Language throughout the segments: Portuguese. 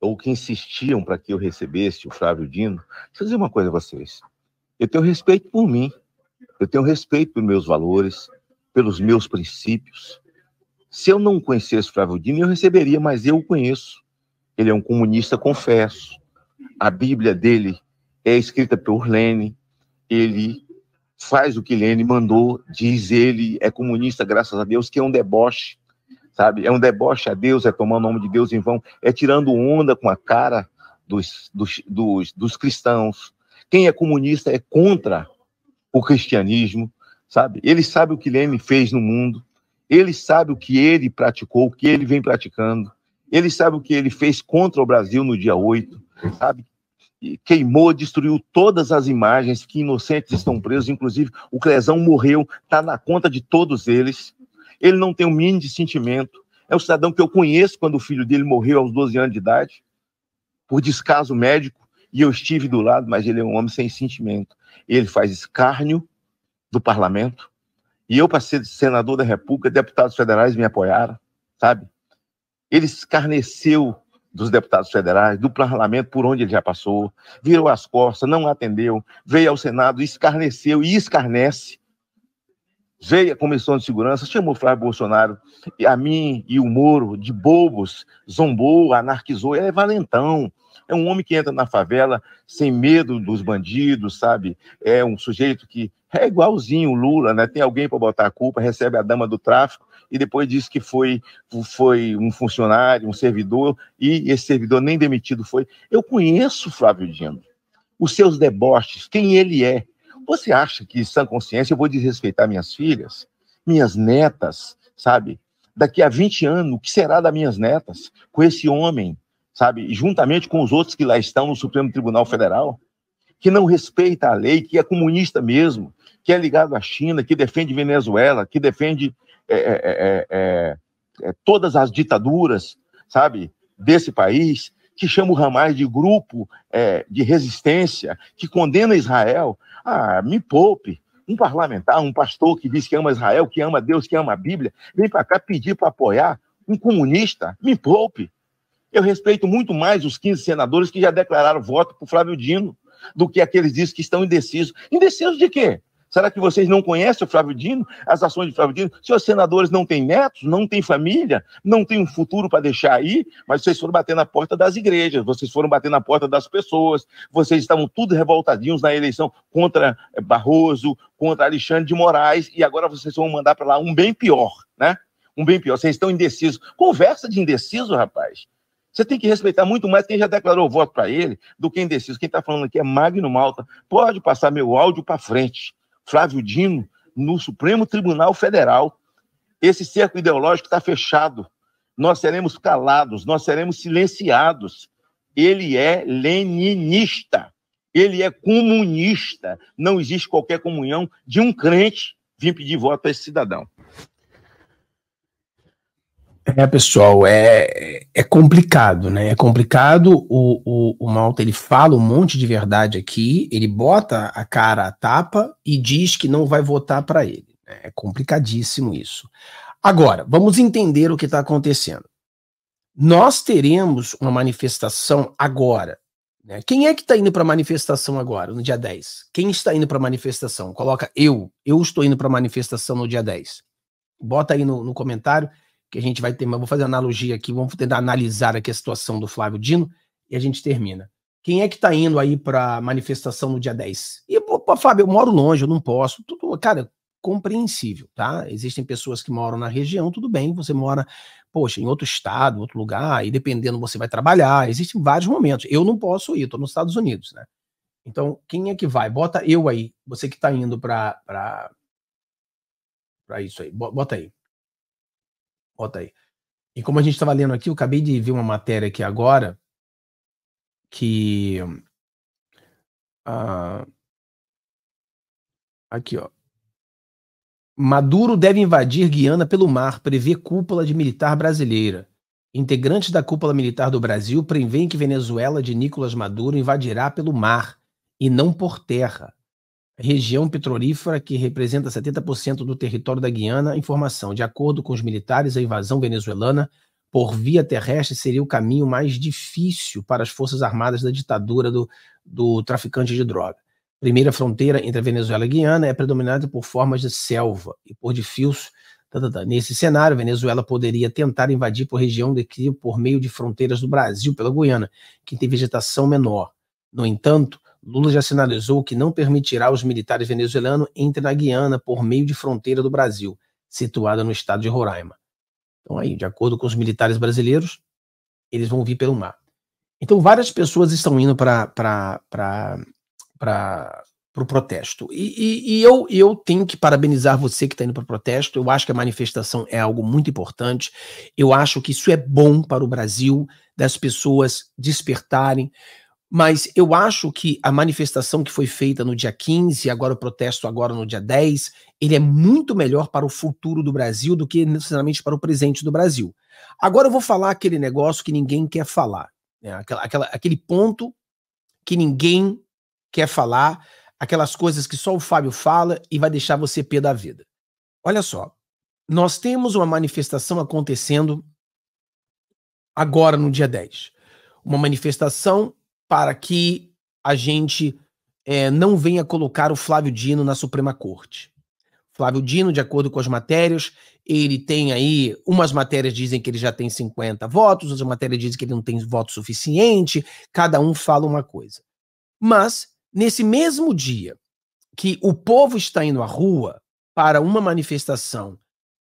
ou que insistiam para que eu recebesse o Flávio Dino, deixa eu dizer uma coisa a vocês. Eu tenho respeito por mim, eu tenho respeito pelos meus valores, pelos meus princípios. Se eu não conhecesse Flávio Dino, eu receberia, mas eu o conheço. Ele é um comunista, confesso. A Bíblia dele é escrita por Lênin. Ele faz o que Lênin mandou, diz ele, é comunista, graças a Deus, que é um deboche sabe? É um deboche a Deus, é tomar o nome de Deus em vão, é tirando onda com a cara dos, dos, dos, dos cristãos. Quem é comunista é contra o cristianismo, sabe? Ele sabe o que Leme fez no mundo, ele sabe o que ele praticou, o que ele vem praticando, ele sabe o que ele fez contra o Brasil no dia 8, sabe? queimou, destruiu todas as imagens que inocentes estão presos, inclusive o Clezão morreu, está na conta de todos eles, ele não tem o um mínimo de sentimento. É um cidadão que eu conheço quando o filho dele morreu aos 12 anos de idade, por descaso médico, e eu estive do lado, mas ele é um homem sem sentimento. Ele faz escárnio do parlamento, e eu, para ser senador da República, deputados federais me apoiaram, sabe? Ele escarneceu dos deputados federais, do parlamento por onde ele já passou, virou as costas, não atendeu, veio ao Senado, escarneceu e escarnece veio a Comissão de Segurança, chamou Flávio Bolsonaro, a mim e o Moro, de bobos, zombou, anarquizou, ele é valentão. É um homem que entra na favela sem medo dos bandidos, sabe? É um sujeito que é igualzinho o Lula, né? Tem alguém para botar a culpa, recebe a dama do tráfico e depois diz que foi, foi um funcionário, um servidor, e esse servidor nem demitido foi. Eu conheço Flávio Dino, os seus deboches, quem ele é. Você acha que, sã consciência, eu vou desrespeitar minhas filhas, minhas netas, sabe? Daqui a 20 anos, o que será das minhas netas com esse homem, sabe? Juntamente com os outros que lá estão no Supremo Tribunal Federal, que não respeita a lei, que é comunista mesmo, que é ligado à China, que defende Venezuela, que defende é, é, é, é, é todas as ditaduras, sabe? Desse país, que chama o Hamas de grupo é, de resistência, que condena Israel, ah, me poupe. Um parlamentar, um pastor que diz que ama Israel, que ama Deus, que ama a Bíblia, vem para cá pedir para apoiar um comunista, me poupe. Eu respeito muito mais os 15 senadores que já declararam voto para Flávio Dino do que aqueles que estão indecisos. Indecisos de quê? Será que vocês não conhecem o Flávio Dino, as ações de Flávio Dino? os senadores não têm netos, não têm família, não têm um futuro para deixar aí, mas vocês foram bater na porta das igrejas, vocês foram bater na porta das pessoas, vocês estavam tudo revoltadinhos na eleição contra eh, Barroso, contra Alexandre de Moraes, e agora vocês vão mandar para lá um bem pior, né? Um bem pior. Vocês estão indecisos. Conversa de indeciso, rapaz. Você tem que respeitar muito mais quem já declarou voto para ele do que indeciso. Quem está falando aqui é Magno Malta. Pode passar meu áudio para frente. Flávio Dino no Supremo Tribunal Federal. Esse cerco ideológico está fechado. Nós seremos calados, nós seremos silenciados. Ele é leninista, ele é comunista. Não existe qualquer comunhão de um crente vir pedir voto a esse cidadão. É, pessoal, é, é complicado, né? É complicado. O, o, o Malta ele fala um monte de verdade aqui, ele bota a cara à tapa e diz que não vai votar para ele. Né? É complicadíssimo isso. Agora, vamos entender o que está acontecendo. Nós teremos uma manifestação agora. Né? Quem é que está indo para a manifestação agora, no dia 10? Quem está indo para a manifestação? Coloca eu. Eu estou indo para a manifestação no dia 10. Bota aí no, no comentário que a gente vai ter, vou fazer analogia aqui, vamos tentar analisar aqui a situação do Flávio Dino e a gente termina. Quem é que está indo aí para manifestação no dia 10? E, pô, Fábio, eu moro longe, eu não posso. Tudo, cara, compreensível, tá? Existem pessoas que moram na região, tudo bem, você mora, poxa, em outro estado, outro lugar, e dependendo você vai trabalhar, existem vários momentos. Eu não posso ir, estou nos Estados Unidos, né? Então, quem é que vai? Bota eu aí, você que está indo para para isso aí, bota aí. Bota aí. E como a gente estava lendo aqui, eu acabei de ver uma matéria aqui agora que. Ah, aqui, ó. Maduro deve invadir Guiana pelo mar, prevê cúpula de militar brasileira. Integrantes da cúpula militar do Brasil prevêem que Venezuela de Nicolás Maduro invadirá pelo mar e não por terra região petrolífera que representa 70% do território da Guiana. Informação: de acordo com os militares, a invasão venezuelana por via terrestre seria o caminho mais difícil para as forças armadas da ditadura do, do traficante de droga. primeira fronteira entre a Venezuela e a Guiana é predominada por formas de selva e por defios. Tá, tá, tá. Nesse cenário, a Venezuela poderia tentar invadir por região de Crio por meio de fronteiras do Brasil pela Guiana, que tem vegetação menor. No entanto, Lula já sinalizou que não permitirá os militares venezuelanos entrem na Guiana por meio de fronteira do Brasil, situada no estado de Roraima. Então aí, de acordo com os militares brasileiros, eles vão vir pelo mar. Então várias pessoas estão indo para para o protesto. E, e, e, eu, eu tenho que parabenizar você que está indo para o protesto. Eu acho que a manifestação é algo muito importante. Eu acho que isso é bom para o Brasil, das pessoas despertarem. Mas eu acho que a manifestação que foi feita no dia 15, agora o protesto agora no dia 10, ele é muito melhor para o futuro do Brasil do que necessariamente para o presente do Brasil. Agora eu vou falar aquele negócio que ninguém quer falar, né? aquela, aquela, aquele ponto que ninguém quer falar, aquelas coisas que só o Fábio fala e vai deixar você pé da vida. Olha só, nós temos uma manifestação acontecendo agora no dia 10. Uma manifestação para que a gente é, não venha colocar o Flávio Dino na Suprema Corte. Flávio Dino, de acordo com as matérias, ele tem aí, umas matérias dizem que ele já tem 50 votos, outras matérias dizem que ele não tem voto suficiente, cada um fala uma coisa. Mas, nesse mesmo dia que o povo está indo à rua para uma manifestação,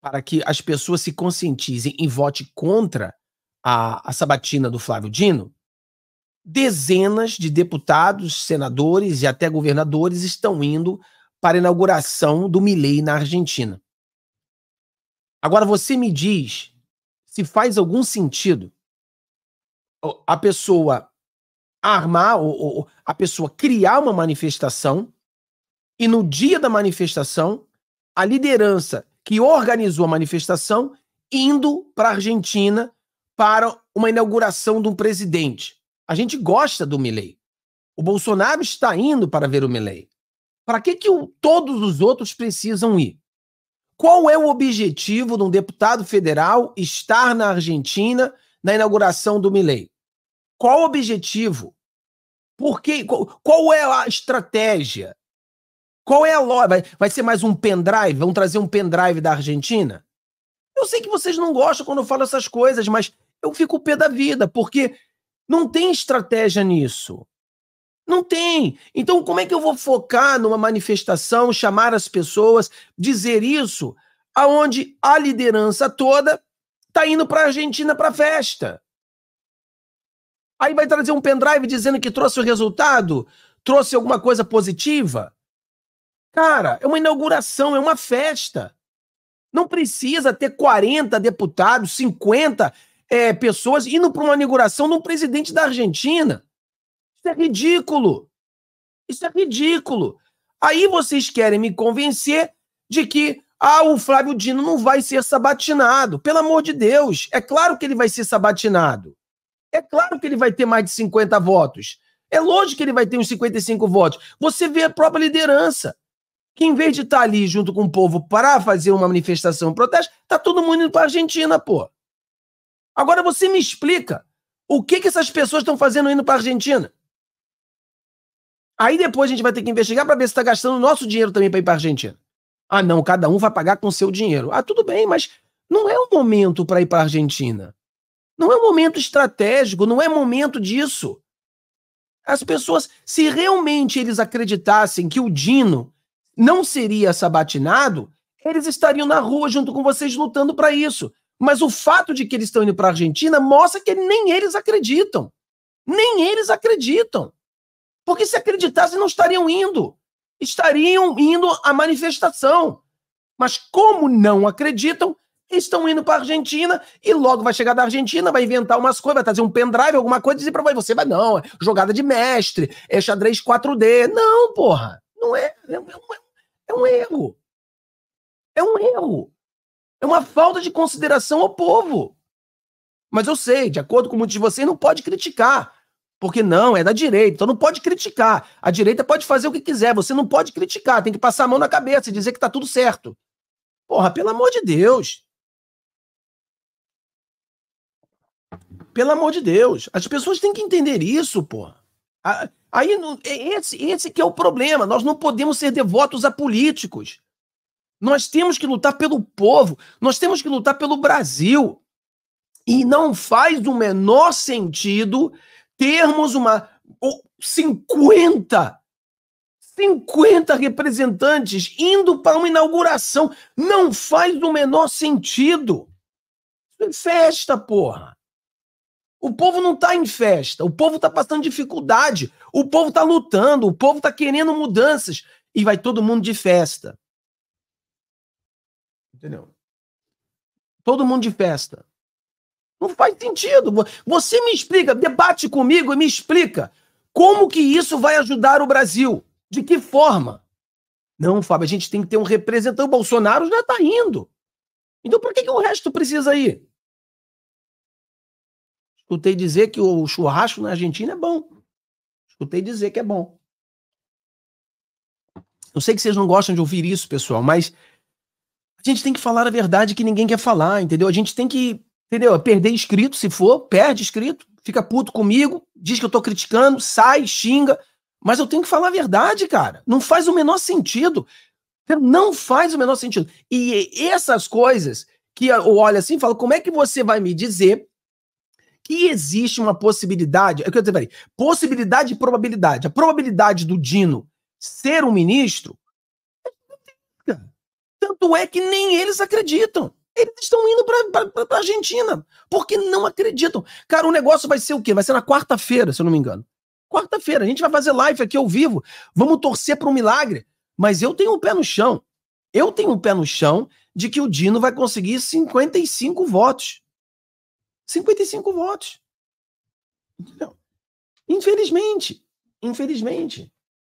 para que as pessoas se conscientizem e vote contra a, a sabatina do Flávio Dino, dezenas de deputados, senadores e até governadores estão indo para a inauguração do Milei na Argentina. Agora você me diz se faz algum sentido a pessoa armar ou, ou a pessoa criar uma manifestação e no dia da manifestação a liderança que organizou a manifestação indo para a Argentina para uma inauguração de um presidente. A gente gosta do Milley. O Bolsonaro está indo para ver o Milley. Para que, que o, todos os outros precisam ir? Qual é o objetivo de um deputado federal estar na Argentina na inauguração do Milley? Qual o objetivo? Por que, qual, qual, é a estratégia? Qual é a loja? Vai, vai ser mais um pendrive? Vão trazer um pendrive da Argentina? Eu sei que vocês não gostam quando eu falo essas coisas, mas eu fico o pé da vida, porque não tem estratégia nisso. Não tem. Então, como é que eu vou focar numa manifestação, chamar as pessoas, dizer isso, aonde a liderança toda está indo para a Argentina para festa? Aí vai trazer um pendrive dizendo que trouxe o resultado, trouxe alguma coisa positiva. Cara, é uma inauguração, é uma festa. Não precisa ter 40 deputados, 50 é, pessoas indo para uma inauguração de um presidente da Argentina. Isso é ridículo. Isso é ridículo. Aí vocês querem me convencer de que ah, o Flávio Dino não vai ser sabatinado. Pelo amor de Deus, é claro que ele vai ser sabatinado. É claro que ele vai ter mais de 50 votos. É lógico que ele vai ter uns 55 votos. Você vê a própria liderança, que em vez de estar tá ali junto com o povo para fazer uma manifestação, um protesto, tá todo mundo indo para a Argentina, pô. Agora você me explica o que, que essas pessoas estão fazendo indo para a Argentina. Aí depois a gente vai ter que investigar para ver se está gastando nosso dinheiro também para ir para a Argentina. Ah, não, cada um vai pagar com seu dinheiro. Ah, tudo bem, mas não é o momento para ir para a Argentina. Não é um momento estratégico, não é momento disso. As pessoas, se realmente eles acreditassem que o Dino não seria sabatinado, eles estariam na rua junto com vocês lutando para isso. Mas o fato de que eles estão indo para a Argentina mostra que nem eles acreditam. Nem eles acreditam. Porque se acreditassem, não estariam indo. Estariam indo à manifestação. Mas como não acreditam, estão indo para a Argentina e logo vai chegar da Argentina, vai inventar umas coisas, vai trazer um pendrive, alguma coisa e dizer para você, vai não, é jogada de mestre, é xadrez 4D. Não, porra. Não é é, é. é é um erro. É um erro. É uma falta de consideração ao povo. Mas eu sei, de acordo com muitos de vocês, não pode criticar. Porque não, é da direita. Então não pode criticar. A direita pode fazer o que quiser. Você não pode criticar. Tem que passar a mão na cabeça e dizer que tá tudo certo. Porra, pelo amor de Deus. Pelo amor de Deus. As pessoas têm que entender isso, porra. Aí, é esse, esse que é o problema. Nós não podemos ser devotos a políticos. Nós temos que lutar pelo povo, nós temos que lutar pelo Brasil. E não faz o menor sentido termos uma 50 50 representantes indo para uma inauguração. Não faz o menor sentido. É festa, porra. O povo não está em festa, o povo está passando dificuldade, o povo está lutando, o povo está querendo mudanças e vai todo mundo de festa. Entendeu? Todo mundo de festa. Não faz sentido. Você me explica, debate comigo e me explica como que isso vai ajudar o Brasil. De que forma? Não, Fábio, a gente tem que ter um representante. O Bolsonaro já está indo. Então por que, que o resto precisa ir? Escutei dizer que o churrasco na Argentina é bom. Escutei dizer que é bom. Eu sei que vocês não gostam de ouvir isso, pessoal, mas a gente tem que falar a verdade que ninguém quer falar, entendeu? A gente tem que, entendeu? É perder inscrito, se for, perde inscrito, fica puto comigo, diz que eu tô criticando, sai, xinga. Mas eu tenho que falar a verdade, cara. Não faz o menor sentido. Não faz o menor sentido. E essas coisas que eu olho assim e falo, como é que você vai me dizer que existe uma possibilidade? É eu quero dizer, peraí, possibilidade e probabilidade. A probabilidade do Dino ser um ministro tanto é que nem eles acreditam. Eles estão indo para a Argentina, porque não acreditam. Cara, o negócio vai ser o quê? Vai ser na quarta-feira, se eu não me engano. Quarta-feira, a gente vai fazer live aqui ao vivo. Vamos torcer para um milagre. Mas eu tenho o um pé no chão. Eu tenho o um pé no chão de que o Dino vai conseguir 55 votos. 55 votos. Entendeu? Infelizmente. Infelizmente.